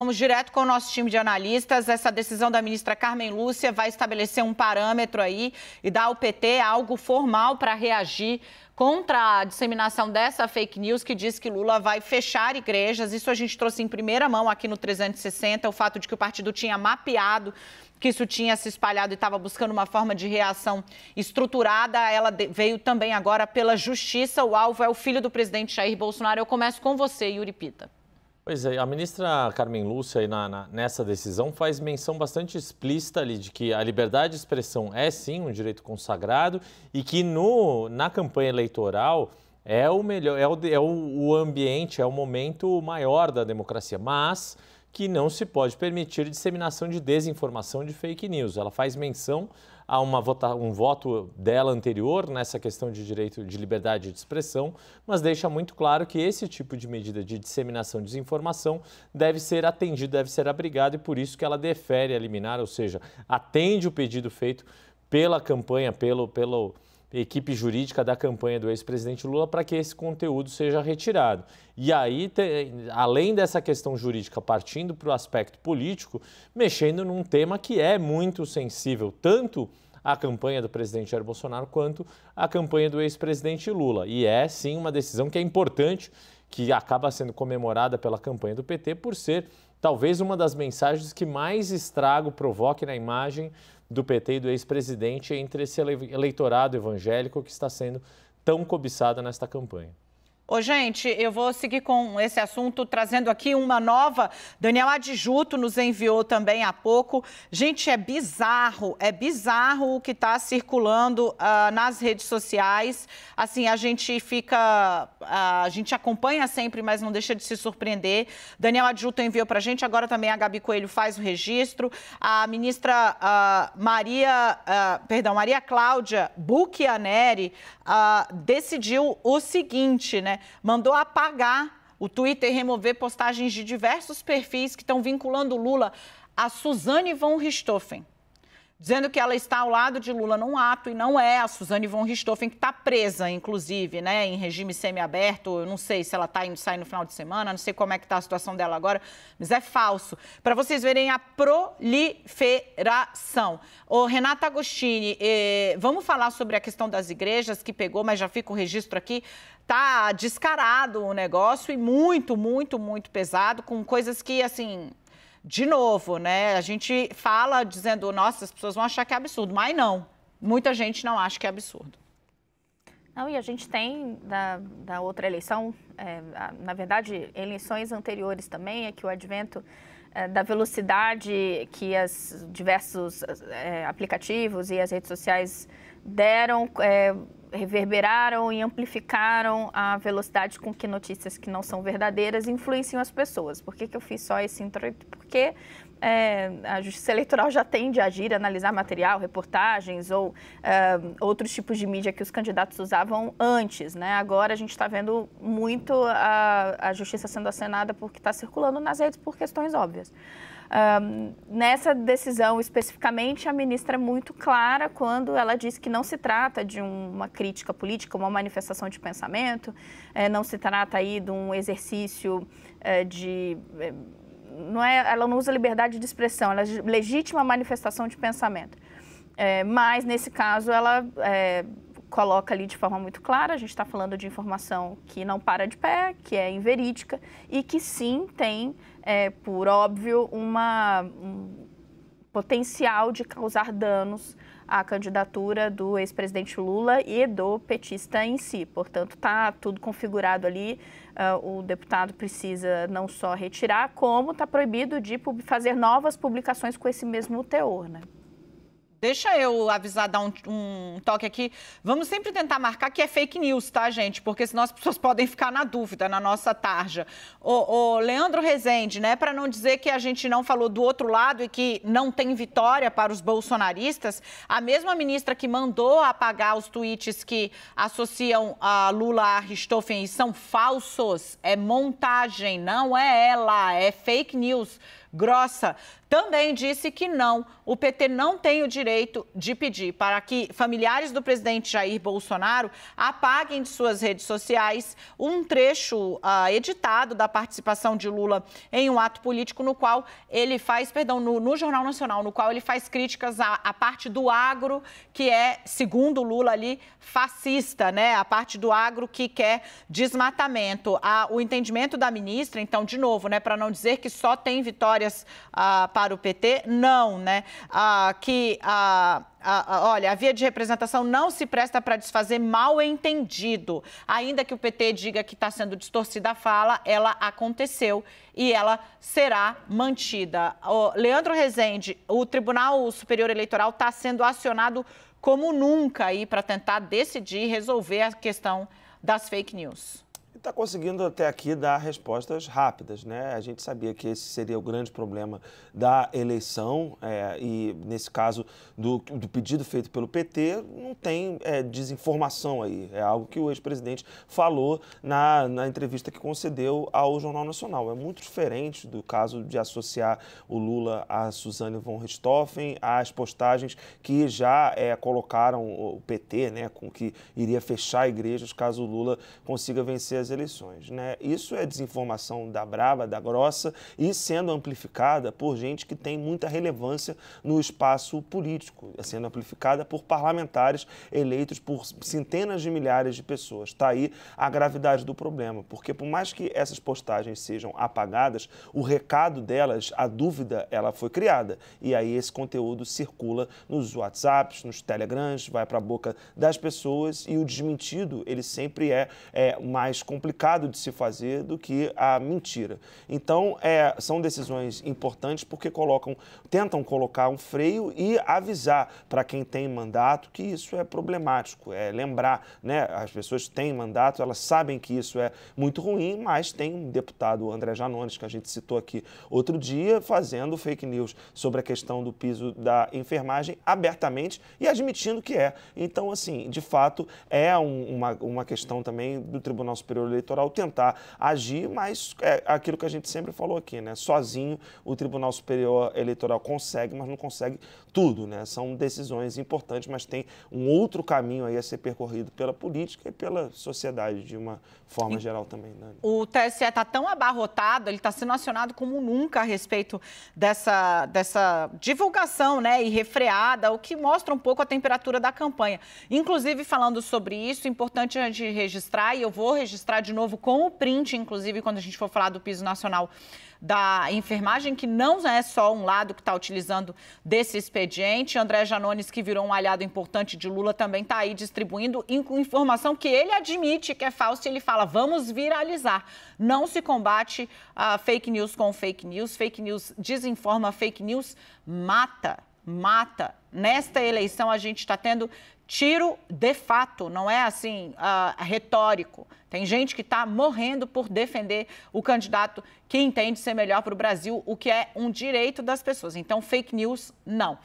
Vamos direto com o nosso time de analistas. Essa decisão da ministra Carmen Lúcia vai estabelecer um parâmetro aí e dar ao PT algo formal para reagir contra a disseminação dessa fake news que diz que Lula vai fechar igrejas. Isso a gente trouxe em primeira mão aqui no 360, o fato de que o partido tinha mapeado que isso tinha se espalhado e estava buscando uma forma de reação estruturada. Ela veio também agora pela justiça. O alvo é o filho do presidente Jair Bolsonaro. Eu começo com você, Yuri Pita. Pois é, a ministra Carmen Lúcia, na, na, nessa decisão, faz menção bastante explícita ali de que a liberdade de expressão é sim um direito consagrado e que no, na campanha eleitoral é o melhor, é o, é o, o ambiente, é o momento maior da democracia. Mas que não se pode permitir disseminação de desinformação de fake news. Ela faz menção a uma vota, um voto dela anterior nessa questão de direito de liberdade de expressão, mas deixa muito claro que esse tipo de medida de disseminação de desinformação deve ser atendido, deve ser abrigado e por isso que ela defere a liminar, ou seja, atende o pedido feito pela campanha, pelo pelo equipe jurídica da campanha do ex-presidente Lula para que esse conteúdo seja retirado. E aí, te, além dessa questão jurídica, partindo para o aspecto político, mexendo num tema que é muito sensível, tanto a campanha do presidente Jair Bolsonaro quanto a campanha do ex-presidente Lula. E é sim uma decisão que é importante, que acaba sendo comemorada pela campanha do PT por ser talvez uma das mensagens que mais estrago provoque na imagem do PT e do ex-presidente entre esse eleitorado evangélico que está sendo tão cobiçada nesta campanha. Ô, gente, eu vou seguir com esse assunto, trazendo aqui uma nova. Daniel Adjuto nos enviou também há pouco. Gente, é bizarro, é bizarro o que está circulando uh, nas redes sociais. Assim, a gente fica, uh, a gente acompanha sempre, mas não deixa de se surpreender. Daniel Adjuto enviou para a gente, agora também a Gabi Coelho faz o registro. A ministra uh, Maria, ah, perdão, Maria Cláudia Bucchianeri decidiu o seguinte, né? Mandou apagar o Twitter e remover postagens de diversos perfis que estão vinculando Lula a Suzane von Richthofen dizendo que ela está ao lado de Lula num ato e não é a Suzane von Richthofen, que está presa, inclusive, né, em regime semiaberto. Eu não sei se ela está indo sair no final de semana, não sei como é que está a situação dela agora, mas é falso. Para vocês verem a proliferação. Ô, Renata Agostini, eh, vamos falar sobre a questão das igrejas que pegou, mas já fica o registro aqui. Tá descarado o negócio e muito, muito, muito pesado, com coisas que, assim, de novo, né? A gente fala dizendo, nossa, as pessoas vão achar que é absurdo, mas não. Muita gente não acha que é absurdo. Não, e a gente tem da, da outra eleição, é, na verdade, eleições anteriores também, é que o advento é, da velocidade que as diversos é, aplicativos e as redes sociais deram é, reverberaram e amplificaram a velocidade com que notícias que não são verdadeiras influenciam as pessoas. Por que, que eu fiz só esse introito? Porque é, a justiça eleitoral já tende a agir, analisar material, reportagens ou é, outros tipos de mídia que os candidatos usavam antes. Né? Agora a gente está vendo muito a, a justiça sendo acenada porque está circulando nas redes por questões óbvias. Um, nessa decisão especificamente, a ministra é muito clara quando ela diz que não se trata de uma crítica política, uma manifestação de pensamento, é, não se trata aí de um exercício é, de. Eh, não é, ela não usa liberdade de expressão, ela é legítima manifestação de pensamento. mas, nesse caso, ela coloca ali de forma muito clara, a gente está falando de informação que não para de pé, que é inverídica e que sim tem, é, por óbvio, uma, um potencial de causar danos à candidatura do ex-presidente Lula e do petista em si. Portanto, está tudo configurado ali. Uh, o deputado precisa não só retirar, como está proibido de fazer novas publicações com esse mesmo teor. Né? Deixa eu avisar, dar um, um, toque aqui. Vamos sempre tentar marcar que é fake news, tá, gente? Porque senão as pessoas podem ficar na dúvida, na nossa tarja. O, o Leandro Rezende, né? Para não dizer que a gente não falou do outro lado e que não tem vitória para os bolsonaristas, a mesma ministra que mandou apagar os tweets que associam a Lula a Richthofen e são falsos, é montagem, não é ela, é fake news. Grossa, também disse que não, o PT não tem o direito de pedir para que familiares do presidente Jair Bolsonaro apaguem de suas redes sociais um trecho uh, editado da participação de Lula em um ato político no qual ele faz, perdão, no, no Jornal Nacional, no qual ele faz críticas à, à parte do agro, que é, segundo Lula ali, fascista, né? A parte do agro que quer desmatamento. A, ah, o entendimento da ministra, então, de novo, né, para não dizer que só tem vitória vitórias ah, para o PT? Não, né? Ah, que ah, ah, ah, olha, a via de representação não se presta para desfazer mal entendido. Ainda que o PT diga que está sendo distorcida a fala, ela aconteceu e ela será mantida. O Leandro Rezende, o Tribunal Superior Eleitoral está sendo acionado como nunca aí para tentar decidir e resolver a questão das fake news está conseguindo até aqui dar respostas rápidas, né? A gente sabia que esse seria o grande problema da eleição é, e nesse caso do, do, pedido feito pelo PT não tem é, desinformação aí, é algo que o ex-presidente falou na, na entrevista que concedeu ao Jornal Nacional. É muito diferente do caso de associar o Lula a Suzane von Richthofen às postagens que já é, colocaram o PT, né, com que iria fechar igrejas caso o Lula consiga vencer as eleições eleições. Né? Isso é desinformação da brava, da grossa e sendo amplificada por gente que tem muita relevância no espaço político, é sendo amplificada por parlamentares eleitos por centenas de milhares de pessoas. Está aí a gravidade do problema, porque por mais que essas postagens sejam apagadas, o recado delas, a dúvida, ela foi criada. E aí esse conteúdo circula nos WhatsApps, nos Telegrams, vai para a boca das pessoas e o desmentido, ele sempre é, é mais complicado complicado de se fazer do que a mentira. Então, é, são decisões importantes porque colocam, tentam colocar um freio e avisar para quem tem mandato que isso é problemático. É lembrar, né? As pessoas têm mandato, elas sabem que isso é muito ruim, mas tem um deputado, André Janones, que a gente citou aqui outro dia, fazendo fake news sobre a questão do piso da enfermagem abertamente e admitindo que é. Então, assim, de fato, é um, uma, uma questão também do Tribunal Superior Eleitoral tentar agir, mas é aquilo que a gente sempre falou aqui, né? Sozinho o Tribunal Superior Eleitoral consegue, mas não consegue tudo, né? São decisões importantes, mas tem um outro caminho aí a ser percorrido pela política e pela sociedade de uma forma e geral também. Né? O TSE está tão abarrotado, ele está sendo acionado como nunca a respeito dessa, dessa divulgação, né? E refreada, o que mostra um pouco a temperatura da campanha. Inclusive, falando sobre isso, importante a gente registrar, e eu vou registrar de novo com o print, inclusive, quando a gente for falar do piso nacional da enfermagem, que não é só um lado que está utilizando desse expediente. André Janones, que virou um aliado importante de Lula, também está aí distribuindo informação que ele admite que é falsa. Ele fala: vamos viralizar. Não se combate a fake news com fake news. Fake news desinforma, fake news mata mata. Nesta eleição, a gente está tendo tiro de fato, não é assim uh, retórico. Tem gente que está morrendo por defender o candidato que entende ser melhor para o Brasil, o que é um direito das pessoas. Então, fake news, não.